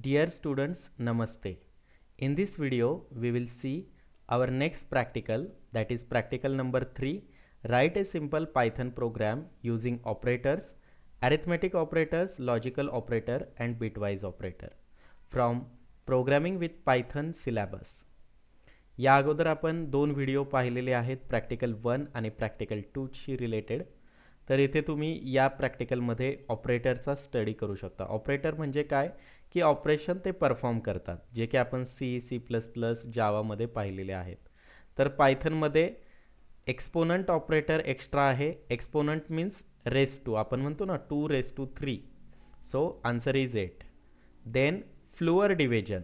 Dear students, Namaste. In this video, we will see our next practical that is practical number 3. Write a simple Python program using operators, arithmetic operators, logical operator and bitwise operator from Programming with Python syllabus. या अगोदर आपण दोन video पाहिलेले आहेत practical one आणि practical टूशी related तर इथे तुम्ही या प्रॅक्टिकलमध्ये ऑपरेटरचा स्टडी करू शकता ऑपरेटर म्हणजे काय की ऑपरेशन ते परफॉर्म करतात जे की आपण सी सी प्लस प्लस जावामध्ये पाहिलेले आहेत तर पायथनमध्ये एक्सपोनंट ऑपरेटर एक्स्ट्रा आहे एक्सपोनंट मीन्स रेस टू आपण म्हणतो ना two raise to three so answer is eight then floor division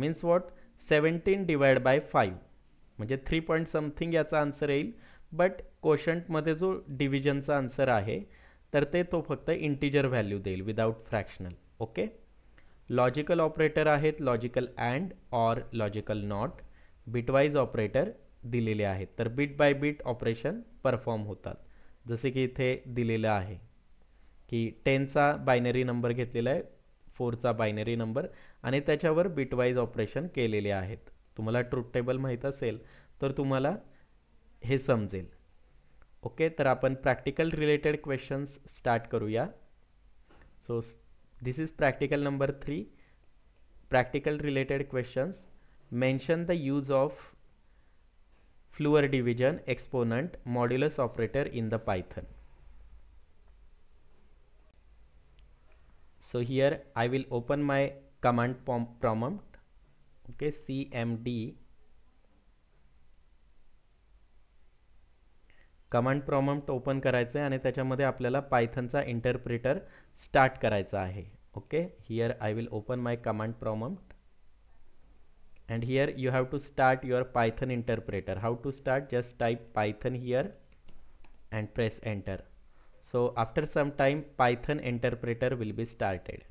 means what seventeen divide by five म्हणजे थ्री पॉईंट समथिंग याचा आन्सर येईल बट क्वेशंटमध्ये जो डिव्हिजनचा आन्सर आहे तर ते तो फक्त इंटीजर व्हॅल्यू देईल without fractional okay logical operator आहेत logical and or logical not bitwise operator दिलेले आहेत तर bit by bit operation perform होतात जसे की इथे दिलेलं आहे की टेनचा बायनरी नंबर घेतलेला आहे फोरचा बायनरी नंबर आणि त्याच्यावर बिटवाईज ऑपरेशन केलेले आहेत तुम्हाला ट्रूथ टेबल माहीत असेल तर तुम्हाला हे समजेल ओके तर आपण प्रॅक्टिकल रिलेटेड क्वेश्चन्स स्टार्ट करूया so This is practical number 3. Practical related questions. Mention the use of Fluor division, exponent, modulus operator in the Python. So here I will open my command prompt okay cmd command prompt open करायचं आहे आणि त्याच्यामध्ये आपल्याला पायथनचा interpreter start करायचा आहे okay here I will open my command prompt and here you have to start your Python interpreter how to start just type Python here and press enter so after some time Python interpreter will be started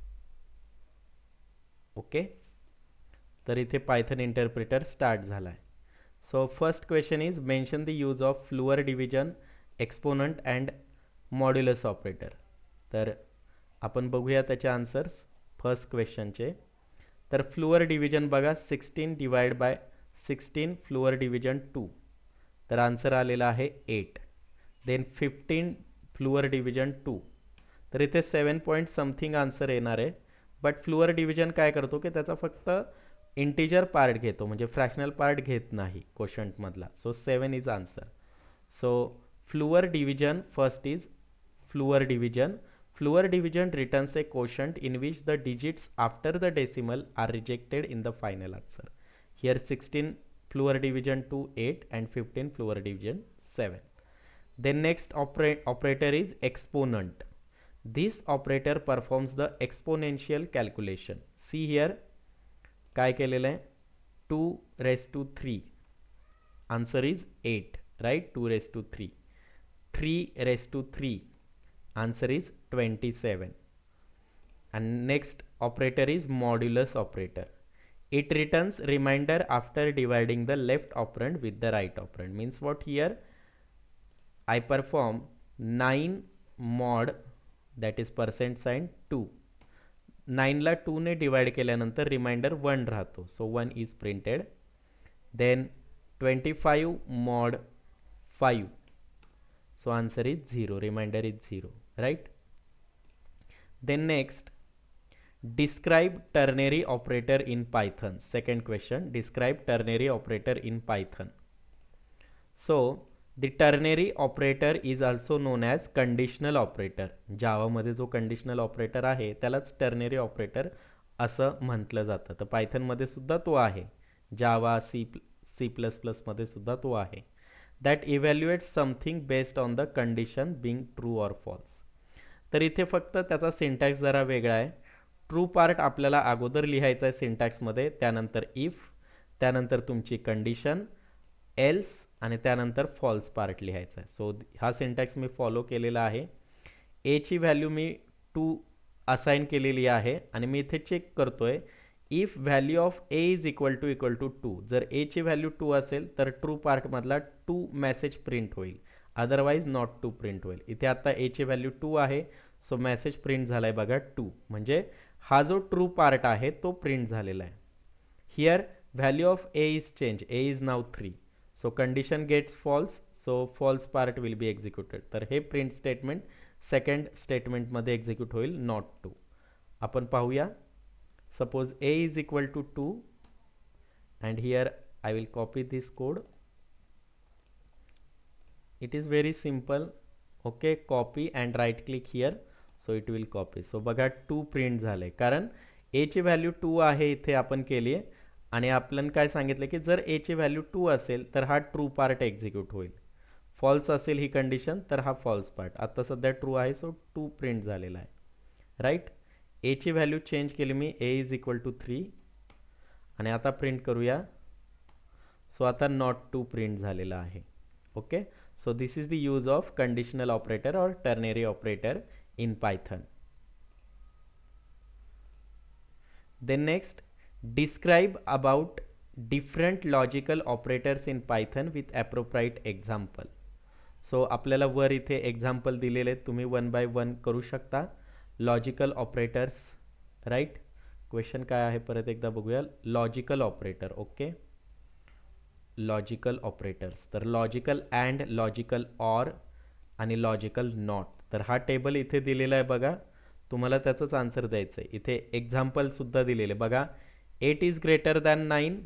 okay तर इथे Python interpreter start झाला आहे so first question is mention the use of floor division, exponent and modulus operator तर आपण बघूया त्याचे answers first क्वेश्चनचे तर फ्लुअर डिव्हिजन बघा sixteen divide by sixteen floor division two तर आन्सर आलेला आहे eight then fifteen floor division two तर इथे सेवन पॉईंट समथिंग आन्सर येणार आहे बट फ्लुअर डिव्हिजन काय करतो की त्याचा फक्त इंटिजर पार्ट घेतो म्हणजे फ्रॅक्शनल पार्ट घेत नाही क्वेश्चनमधला so seven is answer so floor division first is floor division floor division returns a quotient in which the digits after the decimal are rejected in the final answer here sixteen floor division two eight and fifteen floor division seven then next opera operator is exponent this operator performs the exponential calculation see here 2 केलेलं आहे two raise to three answer is eight right to raise to three 3 raise to three answer is twenty and next operator is modulus operator it returns remainder after dividing the left operand with the right operand means what here i perform 9 mod that is percent sign 2 two ने divide के remainder one रहो so one is printed then twenty five mod five so answer is zero remainder is zero right then next describe ternary operator in Python second question describe ternary operator in Python so the ternary operator is also known as conditional operator जावामध्ये जो conditional operator आहे त्यालाच ternary operator असं म्हटलं जातं तर पायथनमध्ये सुद्धा तो आहे Java C plus C plus प्लसमध्ये सुद्धा तो आहे that evaluate something based on the condition being true or false तर इथे फक्त त्याचा सिंटॅक्स जरा वेगळा आहे ट्रू पार्ट आपल्याला अगोदर लिहायचा आहे सिंटॅक्समध्ये त्यानंतर इफ त्यानंतर तुमची कंडिशन एल्स आणि त्यानंतर फॉल्स पार्ट लिहायचा आहे सो हा सिंटॅक्स मी फॉलो केलेला आहे एची व्हॅल्यू मी टू असाईन केलेली आहे आणि मी इथे चेक करतो आहे if value of A is equal to equal to two जर एची व्हॅल्यू टू असेल तर ट्रू पार्टमधला टू मेसेज प्रिंट होईल अदरवाईज नॉट टू प्रिंट होईल इथे आत्ता एची व्हॅल्यू टू आहे सो मेसेज प्रिंट झाला आहे बघा टू म्हणजे हा जो ट्रू पार्ट आहे तो प्रिंट झालेला आहे here value of A is change A is now three so condition gets false so false part will be executed तर हे प्रिंट स्टेटमेंट सेकंड स्टेटमेंटमध्ये एक्झिक्यूट होईल नॉट टू आपण पाहूया suppose A is equal to two and here I will copy this code it is very simple okay copy and right click here so it will copy so बघा two print झाले कारण कारण एची value two आहे इथे आपण केली आहे आणि आपण काय सांगितलं की जर एची व्हॅल्यू टू असेल तर हा ट्रू पार्ट एक्झिक्यूट होईल फॉल्स असेल ही कंडिशन तर हा फॉल्स पार्ट आता सध्या ट्रू आहे सो टू प्रिंट झालेला आहे राईट एची व्हॅल्यू चेंज केली मी A is equal to three आणि आता प्रिंट करूया सो आता नॉट टू प्रिंट झालेला आहे okay so this is the use of conditional operator or ternary operator in Python then next Describe about different logical operators in Python with appropriate example. So आपल्याला वर इथे example दिलेले आहेत तुम्ही one by one करू शकता logical operators right question काय आहे परत एकदा बघूया logical operator okay logical operators तर लॉजिकल अँड लॉजिकल ऑर आणि लॉजिकल नॉट तर हा टेबल इथे दिलेला आहे बघा तुम्हाला त्याचंच आन्सर द्यायचं आहे इथे एक्झाम्पलसुद्धा दिलेले बघा eight is greater than nine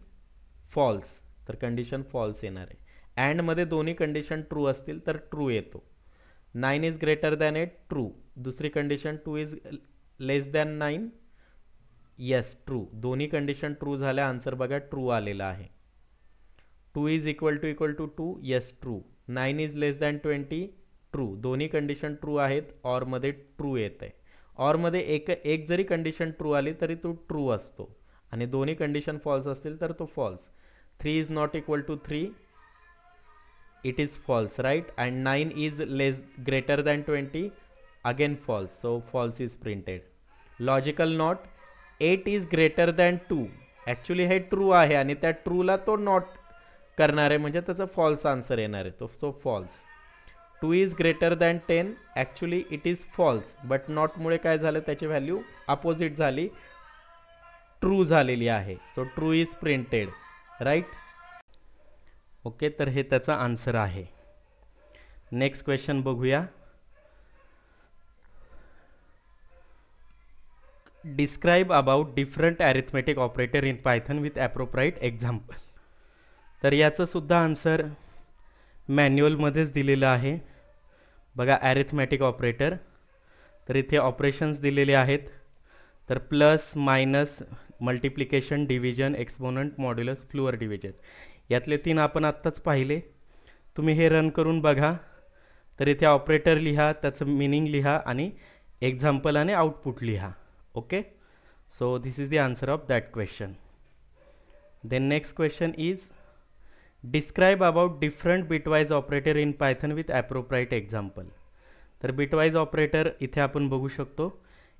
false तर कंडिशन फॉल्स येणार आहे अँडमध्ये दोन्ही कंडिशन ट्रू असतील तर ट्रू येतो nine is greater than eight true दुसरी condition two is less than nine yes true दोन्ही कंडिशन ट्रू झाल्या आन्सर बघा ट्रू आलेला आहे two is equal to equal to two yes true nine is less than twenty true दोन्ही condition true आहेत ऑरमध्ये true येत आहे ऑरमध्ये एक एक जरी कंडिशन ट्रू आली तरी तो ट्रू असतो आणि दोन्ही कंडिशन फॉल्स असतील तर तो false three is not equal to three it is false right and nine is less greater than twenty again false so false is printed logical not eight is greater than two actually हे true आहे आणि त्या ट्रूला तो not करणार आहे म्हणजे त्याचा false answer येणार आहे तो so false two is greater than ten actually it is false but नॉटमुळे काय झालं त्याची व्हॅल्यू अपोजिट झाली ट्रू झालेली आहे so true is printed right okay तर हे त्याचा आन्सर आहे नेक्स्ट क्वेश्चन बघूया describe about different arithmetic operator in Python with appropriate example तर याचं सुद्धा आन्सर मॅन्युअलमध्येच दिलेलं आहे बघा ॲरिथमॅटिक ऑपरेटर तर इथे ऑपरेशन्स दिलेले आहेत तर plus minus multiplication division exponent modulus floor division यातले तीन आपण आत्ताच पाहिले तुम्ही हे रन करून बघा तर इथे ऑपरेटर लिहा त्याचं मिनिंग लिहा आणि एक्झाम्पल आणि आउटपुट लिहा okay so this is the answer of that question then next question is describe about different bitwise operator in Python with appropriate example तर बिटवाईज ऑपरेटर इथे आपण बघू शकतो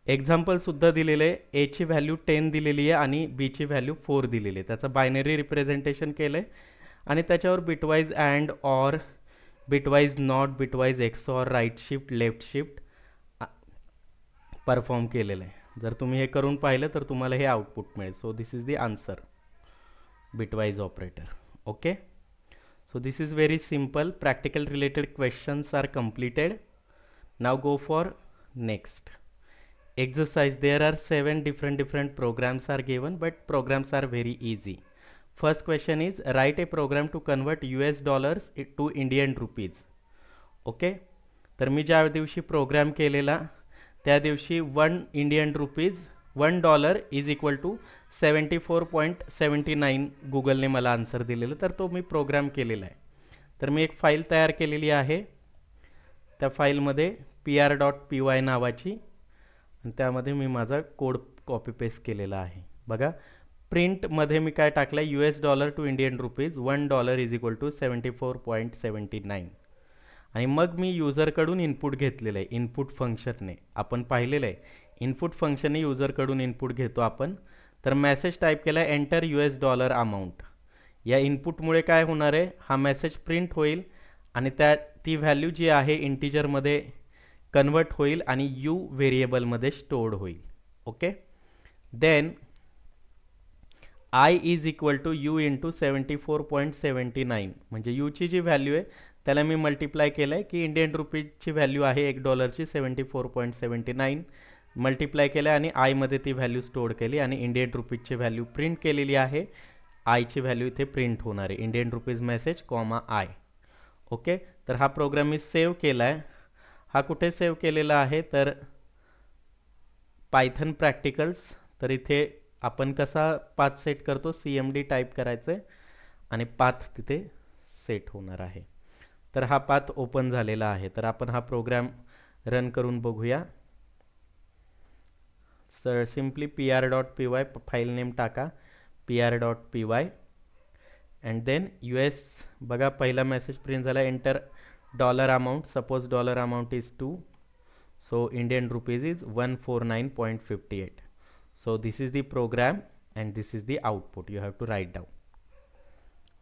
एक्झाम्पलसुद्धा दिलेलं आहे एची व्हॅल्यू टेन दिलेली आहे आणि बीची व्हॅल्यू फोर दिलेली आहे त्याचं बायनरी रिप्रेझेंटेशन केलं आहे आणि त्याच्यावर bitwise and or bitwise not bitwise xor right shift left shift perform केलेलं आहे जर तुम्ही हे करून पाहिलं तर तुम्हाला हे आउटपुट मिळेल so this is the answer bitwise operator okay so this is very simple practical related questions are completed now go for next exercise there are seven different different programs are given but programs are very easy first question is write a program to convert us dollars to indian rupees okay तर मी ज्या दिवशी programme केलेला त्या दिवशी 1 indian rupees 1 dollar is equal to 74.79 google point seventy nine गुगलने मला answer दिलेलं तर तो मी प्रोग्राम केलेला आहे तर मी एक फाइल तयार केलेली आहे त्या फाईलमध्ये पी आर नावाची आणि त्यामध्ये मी माझा कोड कॉपी पेस्ट केलेला आहे बघा प्रिंटमध्ये मी काय टाकलं आहे U S dollar to Indian rupees one dollar is equal to seventy four point seventy nine आणि मग मी युजरकडून इनपुट घेतलेलं आहे इनपुट फंक्शनने आपण पाहिलेलं आहे इनपुट फंक्शनने युजरकडून इनपुट घेतो आपण तर मेसेज टाईप केला enter U S dollar amount या इनपुटमुळे काय होणार आहे हा मेसेज प्रिंट होईल आणि त्या ती व्हॅल्यू जी आहे इंटिजरमध्ये कन्वर्ट होईल आणि यू व्हेरिएबलमध्ये स्टोअर्ड होईल okay then I is equal to U to seventy four point seventy nine म्हणजे यूची जी व्हॅल्यू आहे त्याला मी मल्टिप्लाय केलं आहे की इंडियन रुपीजची व्हॅल्यू आहे एक डॉलरची seventy four point seventy nine multiply केलं आहे आणि आयमध्ये ती व्हॅल्यू स्टोअर केली आणि इंडियन रुपीजची व्हॅल्यू प्रिंट केलेली आहे आयची व्हॅल्यू इथे प्रिंट होणार आहे Indian rupees message comma I okay तर हा प्रोग्राम मी सेव्ह केला आहे हा कुठे सेव्ह केलेला आहे तर पायथन प्रॅक्टिकल्स तर इथे आपण कसा पाथ सेट करतो सी एम डी टाईप करायचं आहे आणि पाथ तिथे सेट होणार आहे तर हा पाथ ओपन झालेला आहे तर आपण हा प्रोग्राम रन करून बघूया sir simply P R dot P Y file name टाका P R dot P Y and then U S बघा पहिला मेसेज प्रिंट झाला enter dollar amount suppose dollar amount is two so Indian rupees is one four nine point fifty eight so this is the program and this is the output you have to write down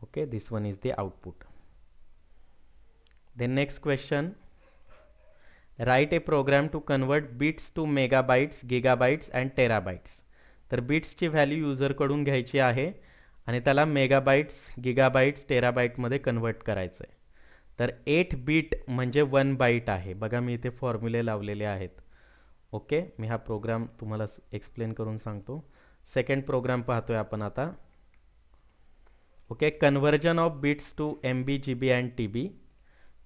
okay this one is the output the next question write a program to convert bits to mega bytes giga bytes and terabytes तर बीट्सची value युजरकडून घ्यायची आहे आणि त्याला mega bytes giga bytes convert करायचं आहे तर एट बीट म्हणजे वन बाईट आहे बघा मी इथे फॉर्म्युले लावलेले आहेत ओके मी हा प्रोग्राम तुम्हाला एक्सप्लेन करून सांगतो सेकंड प्रोग्राम पाहतोय आपण आता okay conversion of bits to M B G B and T B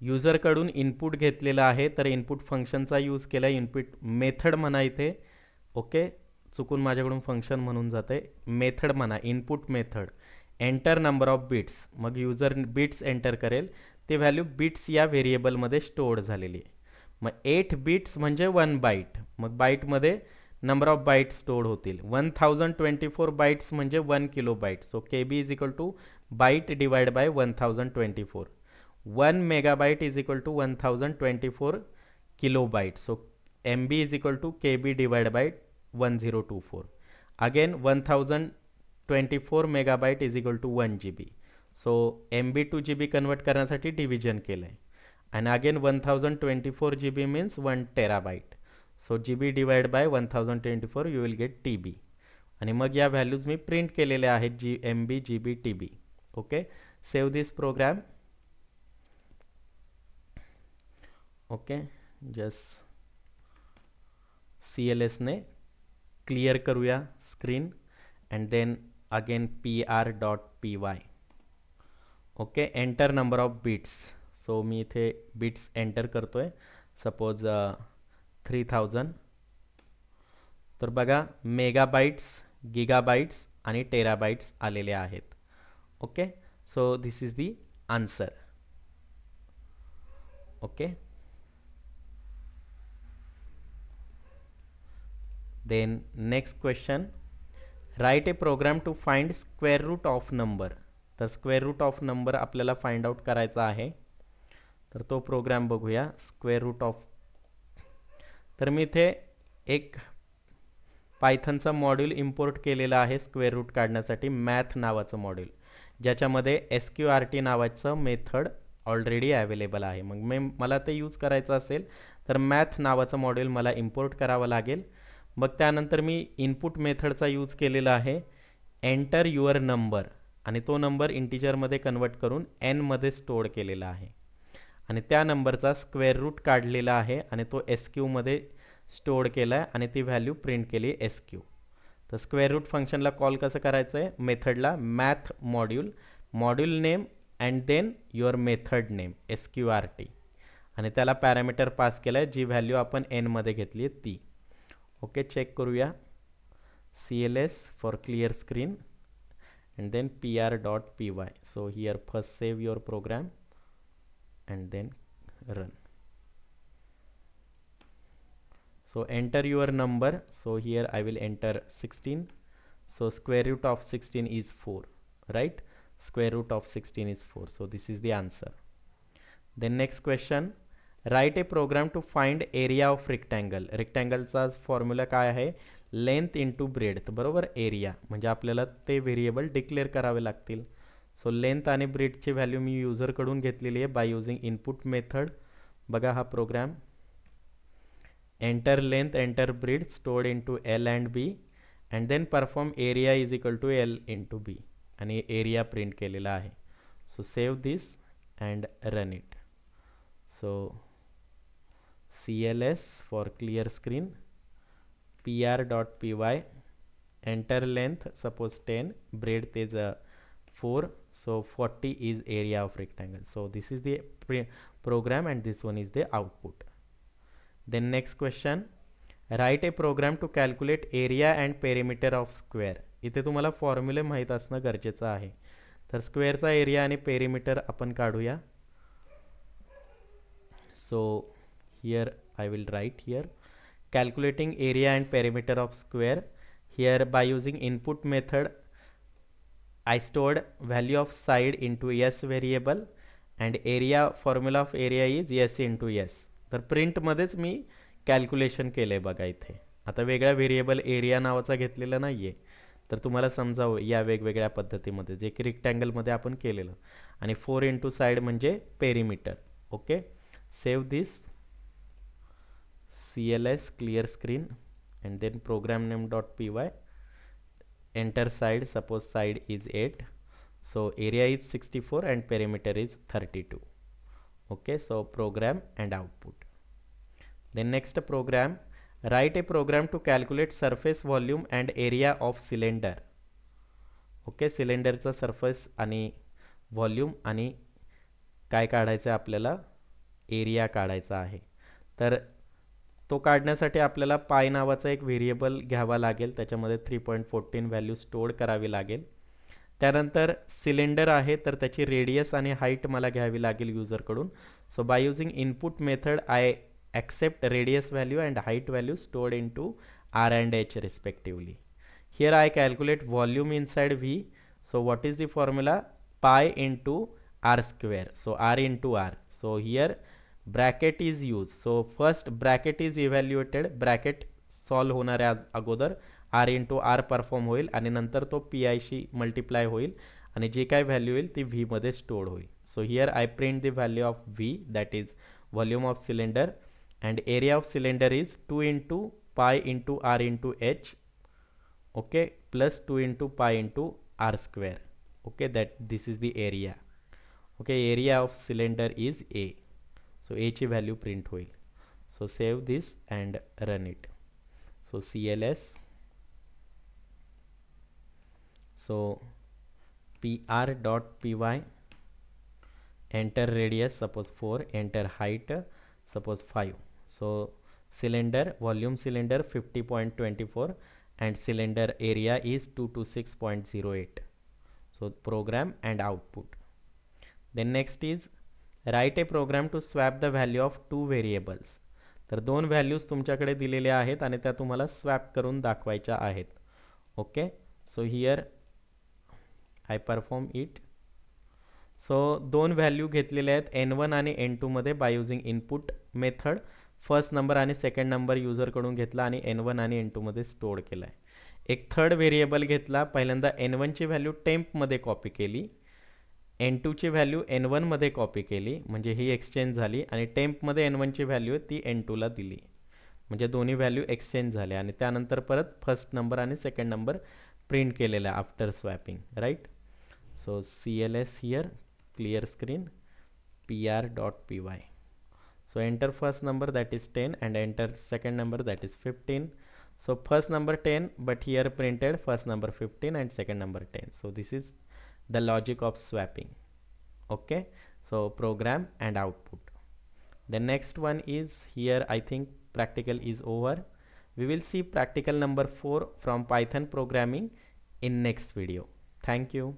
युजरकडून इनपुट घेतलेला आहे तर इनपुट फंक्शनचा यूज केला इनपुट मेथड म्हणा इथे ओके चुकून माझ्याकडून फंक्शन म्हणून जाते मेथड म्हणा input method enter number of bits मग यूजर बीट्स एंटर करेल ती व्हॅल्यू बिट्स या व्हेरिएबलमध्ये स्टोअर झालेली आहे मग एट बिट्स म्हणजे वन बाईट मग बाईटमध्ये नंबर ऑफ बाईट्स स्टोअर होतील one thousand twenty four bytes म्हणजे one kilo byte so K B is equal to byte divide by one thousand twenty four one megabyte is equal to one thousand twenty four kilo byte so M B is equal to K B divide by one zero two four again one thousand twenty four megabyte is equal to one G B so M B to G B convert करना division के लिए and again one thousand twenty four G B means one byte so G B divide by one thousand twenty four you will get T B और मग या values मैं print के लिए G M B G B T B okay save this program okay just C L S ने clear करूया screen end then again P R dot P Y okay enter number of bits so मी इधे bits enter करते suppose three thousand बगा mega bytes giga bytes terabytes आलेले bytes okay so this is the answer okay then next question write a program to find square root of number तर square root of number आपल्याला find out करायचा आहे तर तो programme बघूया square root of तर मी इथे एक पायथनचा मॉड्यूल इम्पोर्ट केलेला आहे स्क्वेअर रूट काढण्यासाठी मॅथ नावाचं मॉड्यूल ज्याच्यामध्ये एस क्यू आर टी नावाचं मेथड ऑलरेडी अवेलेबल आहे मग मी मला ते यूज करायचं असेल तर मॅथ नावाचं मॉड्यूल मला इम्पोर्ट करावं लागेल मग त्यानंतर मी इनपुट मेथडचा यूज केलेला आहे एंटर युअर नंबर आणि तो नंबर इंटिजरमध्ये कन्वर्ट करून एनमध्ये स्टोअर केलेला आहे आणि त्या नंबरचा स्क्वेअर रूट काढलेला आहे आणि तो एस क्यूमध्ये स्टोअर केला आहे आणि ती व्हॅल्यू प्रिंट केली एस क्यू तर स्क्वेअर रूट फंक्शनला कॉल कसं करायचं आहे मेथडला math module module name and then your method name S Q R T आणि त्याला पॅरामीटर पास केला आहे जी व्हॅल्यू आपण एनमध्ये घेतली आहे ती ओके चेक करूया C L S for clear screen and then pr.py so here first save your program and then run so enter your number so here I will enter 16 so square root of 16 is 4 right square root of 16 is 4 so this is the answer then next question write a program to find area of rectangle rectangles का formula क्या है length into breadth बरोबर area म्हणजे आपल्याला ते variable declare करावे लागतील so length आणि ब्रेडची व्हॅल्यू मी युजरकडून घेतलेली आहे बाय युझिंग इनपुट मेथड बघा हा program enter length enter breadth stored into L and B and then perform area is equal to L into B आणि एरिया प्रिंट केलेला आहे so save this and run it so C L S for clear screen pr.py enter length suppose 10 breadth is uh, 4 so 40 is area of rectangle so this is the program and this one is the output then next question write a program to calculate area and perimeter of square इथे तुम्हाला फॉर्म्युले माहीत असणं गरजेचं आहे तर स्क्वेअरचा area आणि perimeter, अपन काढूया So here I will write here. calculating area and perimeter of square here by using input method I stored value of side into s variable and area formula of area is S into S तर प्रिंटमध्येच मी calculation केलं आहे बघा इथे आता वेगळा variable area नावाचा घेतलेला नाही आहे तर तुम्हाला समजावं या वेगवेगळ्या पद्धतीमध्ये जे की रिक्टँगलमध्ये आपण केलेलं आणि फोर इंटू साईड म्हणजे perimeter okay save this cls clear screen and then program name dot py enter side suppose side is 8 so area is 64 and perimeter is 32 okay so program and output then next program write a program to calculate surface volume and area of cylinder Okay, cylinder surface surface, ani volume, ani kai आहे aplela area काढायचा ahe. तर तो काढण्यासाठी आपल्याला पाय नावाचा एक variable घ्यावा लागेल त्याच्यामध्ये three point fourteen value store करावी लागेल त्यानंतर सिलेंडर आहे तर त्याची रेडियस आणि हाईट मला घ्यावी लागेल युजरकडून so by using input method I accept radius value and height value stored into R and H respectively here I calculate volume inside V so what is the formula pi into R square so R into R so here bracket is used so first bracket is evaluated bracket solve होना रहा अगोदर r into r perform होईल अनि नंतर तो pi शी multiply होईल अनि jk value होईल ती v मदे stored होई so here I print the value of v that is volume of cylinder and area of cylinder is 2 into pi into r into h okay plus 2 into pi into r square okay that this is the area okay area of cylinder is a so h value print होईल. So save this and run it. So CLS. So PR dot PY. Enter radius suppose four. Enter height suppose five. So cylinder volume cylinder fifty point twenty four and cylinder area is two to six point zero eight. so program and output then next is write a program to swap the value of two variables तर दोन values तुमच्याकडे दिलेल्या आहेत आणि त्या तुम्हाला swap करून दाखवायच्या आहेत okay so here I perform it so दोन व्हॅल्यू घेतलेल्या आहेत एन वन आणि एन टूमध्ये by using input method first number आणि सेकंड नंबर युजरकडून घेतला आणि एन वन आणि एन टूमध्ये स्टोअर केला आहे एक थर्ड व्हेरिएबल घेतला पहिल्यांदा एन वनची व्हॅल्यू टेम्पमध्ये कॉपी केली एन टूची व्हॅल्यू एन वनमध्ये कॉपी केली म्हणजे ही एक्सचेंज झाली आणि टेम्पमध्ये एन वनची व्हॅल्यू ती एन टूला दिली म्हणजे दोन्ही व्हॅल्यू एक्सचेंज झाले आणि त्यानंतर परत फर्स्ट नंबर आणि सेकंड नंबर प्रिंट केलेला after swapping right so C L S here clear screen P R dot P Y so enter first number that is ten and enter second number that is fifteen so first number ten but here printed first number fifteen and second number ten so this is the logic of swapping okay so program and output the next one is here I think practical is over we will see practical number 4 from Python programming in next video thank you